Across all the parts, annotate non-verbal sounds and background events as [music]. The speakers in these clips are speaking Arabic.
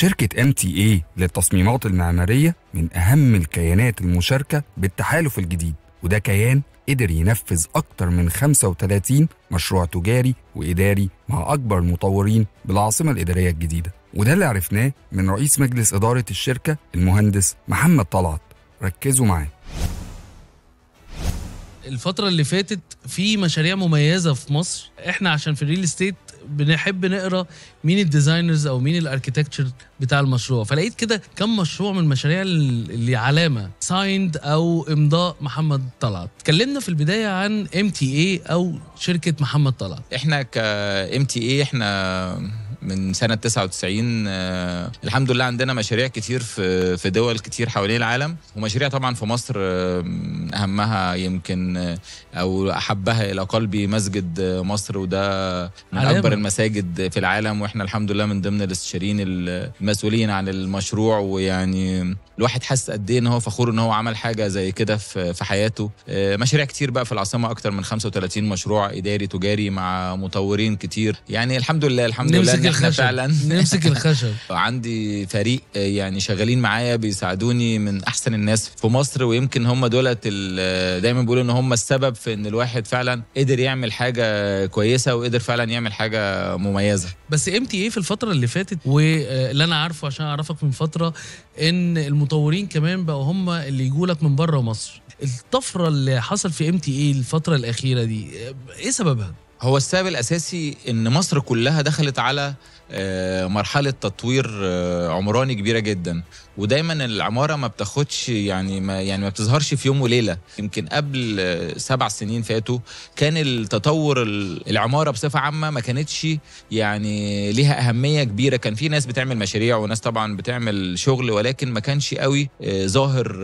شركة MTA للتصميمات المعمارية من أهم الكيانات المشاركة بالتحالف الجديد وده كيان قدر ينفذ أكتر من 35 مشروع تجاري وإداري مع أكبر المطورين بالعاصمة الإدارية الجديدة وده اللي عرفناه من رئيس مجلس إدارة الشركة المهندس محمد طلعت ركزوا معاه الفترة اللي فاتت في مشاريع مميزة في مصر احنا عشان في الريل استيت بنحب نقرا مين الديزاينرز او مين الاركيتكتشر بتاع المشروع فلقيت كده كم مشروع من المشاريع اللي علامه سايند او امضاء محمد طلعت اتكلمنا في البدايه عن ام تي اي او شركه محمد طلعت احنا ك ام تي اي احنا من سنه 99 آه، الحمد لله عندنا مشاريع كتير في في دول كتير حوالين العالم ومشاريع طبعا في مصر اهمها يمكن آه، او احبها الى قلبي مسجد آه، مصر وده من اكبر المساجد في العالم واحنا الحمد لله من ضمن الاستشاريين المسؤولين عن المشروع ويعني الواحد حاسس قد ايه ان هو فخور ان هو عمل حاجه زي كده في حياته مشاريع كتير بقى في العاصمه اكتر من 35 مشروع اداري تجاري مع مطورين كتير يعني الحمد لله الحمد لله احنا فعلا نمسك الخشب [laughs] عندي فريق آه، يعني شغالين معايا بيساعدوني من احسن الناس في مصر ويمكن هم دولت آه، دايما بيقولوا ان هم السبب في ان الواحد فعلا قدر يعمل حاجه كويسه وقدر فعلا يعمل حاجه مميزه بس قيمتي ايه في الفتره اللي فاتت واللي آه، انا عارفه عشان اعرفك من فتره ان المطورين كمان بقوا هم اللي يجوا لك من بره مصر الطفره اللي حصل في ام تي ايه الفتره الاخيره دي ايه سببها هو السبب الاساسي ان مصر كلها دخلت على آه، مرحله تطوير آه، عمراني كبيره جدا ودايما العماره ما بتاخدش يعني ما يعني ما بتظهرش في يوم وليله يمكن قبل آه، سبع سنين فاتوا كان التطور العماره بصفه عامه ما كانتش يعني ليها اهميه كبيره كان في ناس بتعمل مشاريع وناس طبعا بتعمل شغل ولكن ما كانش قوي ظاهر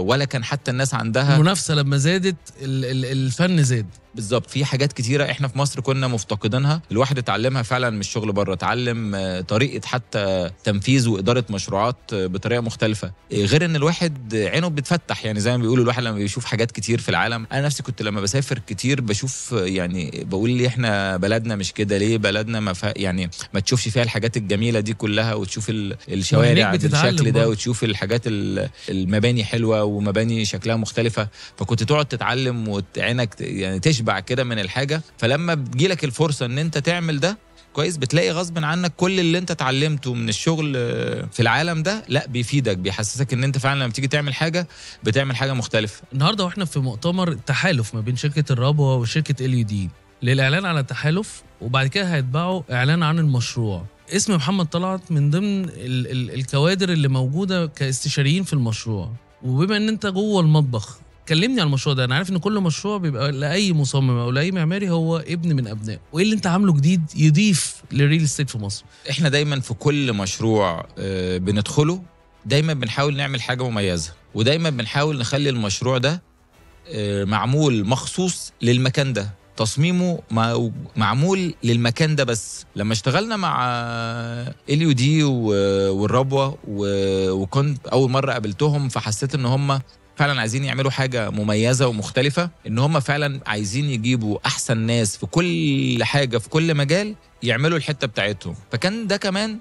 ولا كان حتى الناس عندها المنافسه لما زادت الفن زاد بالظبط في حاجات كتيره احنا في مصر كنا مفتقدينها الواحد اتعلمها فعلا مش شغل بره اتعلم آه، طريقه حتى تنفيذ واداره مشروعات آه، بطريقه مختلفه آه، غير ان الواحد عينه بتفتح يعني زي ما بيقولوا الواحد لما بيشوف حاجات كتير في العالم انا نفسي كنت لما بسافر كتير بشوف يعني بقول لي احنا بلدنا مش كده ليه بلدنا ما يعني ما تشوفش فيها الحاجات الجميله دي كلها وتشوف الشوارع بالشكل ده وتشوف الحاجات المباني حلوه ومباني شكلها مختلفه فكنت تقعد تتعلم وعينك يعني تشبع بتشبع كده من الحاجه فلما بتجيلك الفرصه ان انت تعمل ده كويس بتلاقي غصب عنك كل اللي انت اتعلمته من الشغل آه، في العالم ده لا بيفيدك بيحسسك ان انت فعلا لما تيجي تعمل حاجه بتعمل حاجه مختلفه النهارده واحنا في مؤتمر تحالف ما بين شركه الرابوه وشركه ال دي للاعلان على التحالف وبعد كده هيتباعوا اعلان عن المشروع اسم محمد طلعت من ضمن الكوادر اللي موجوده كاستشاريين في المشروع وبما ان انت جوه المطبخ كلمني على المشروع ده انا عارف ان كل مشروع بيبقى لاي مصمم او لاي معماري هو ابن من ابنائه وايه اللي انت عامله جديد يضيف للريل استيت في مصر احنا دايما في كل مشروع آه، بندخله دايما بنحاول نعمل حاجه مميزه ودايما بنحاول نخلي المشروع ده آه، معمول مخصوص للمكان ده تصميمه معمول للمكان ده بس لما اشتغلنا مع اليو دي والربوه وكنت اول مره قابلتهم فحسيت ان هم فعلا عايزين يعملوا حاجه مميزه ومختلفه ان هم فعلا عايزين يجيبوا احسن ناس في كل حاجه في كل مجال يعملوا الحته بتاعتهم فكان ده كمان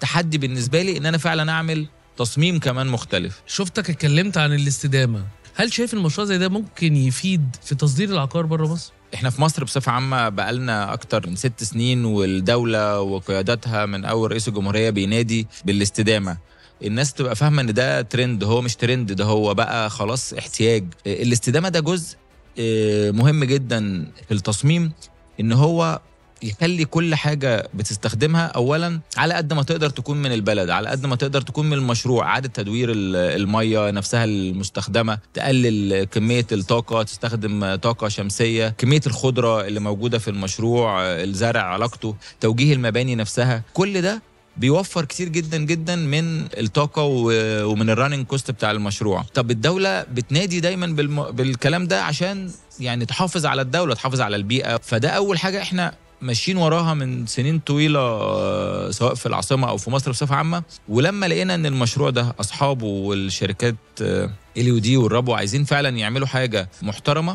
تحدي بالنسبه لي ان انا فعلا اعمل تصميم كمان مختلف شفتك اتكلمت عن الاستدامه هل شايف المشروع زي ده ممكن يفيد في تصدير العقار بره مصر احنا في مصر بصفه عامه بقالنا اكتر من ست سنين والدوله وقياداتها من اول رئيس الجمهوريه بينادي بالاستدامه الناس تبقى فاهمه ان ده ترند هو مش ترند ده هو بقى خلاص احتياج الاستدامه ده جزء آه، مهم جدا في التصميم ان هو يخلي كل حاجة بتستخدمها أولا على قد ما تقدر تكون من البلد على قد ما تقدر تكون من المشروع عادة تدوير المية نفسها المستخدمة تقلل كمية الطاقة تستخدم طاقة شمسية كمية الخضرة اللي موجودة في المشروع الزرع علاقته توجيه المباني نفسها كل ده بيوفر كتير جدا جدا من الطاقه ومن الراننج كوست بتاع المشروع طب الدوله بتنادي دايما بالكلام ده عشان يعني تحافظ على الدوله تحافظ على البيئه فده اول حاجه احنا ماشيين وراها من سنين طويله آه، سواء في العاصمه او في مصر بصفه عامه ولما لقينا ان المشروع ده اصحابه والشركات اليو آه، دي والرابو عايزين فعلا يعملوا حاجه محترمه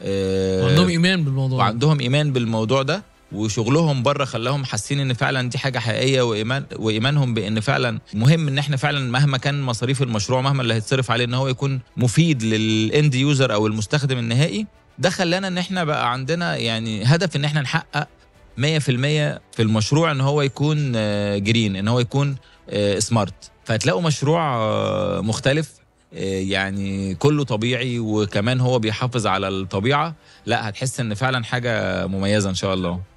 وعندهم آه، ايمان بالموضوع وعندهم ايمان بالموضوع ده وشغلهم بره خلاهم حاسين ان فعلا دي حاجه حقيقيه وايمان وايمانهم بان فعلا مهم ان احنا فعلا مهما كان مصاريف المشروع مهما اللي هيتصرف عليه ان هو يكون مفيد للاند يوزر او المستخدم النهائي ده خلانا ان احنا بقى عندنا يعني هدف ان احنا نحقق 100% في المشروع ان هو يكون آه، جرين ان هو يكون سمارت آه، فهتلاقوا مشروع آه، مختلف يعني كله طبيعي وكمان هو بيحافظ على الطبيعه لا هتحس ان فعلا حاجه مميزه ان شاء الله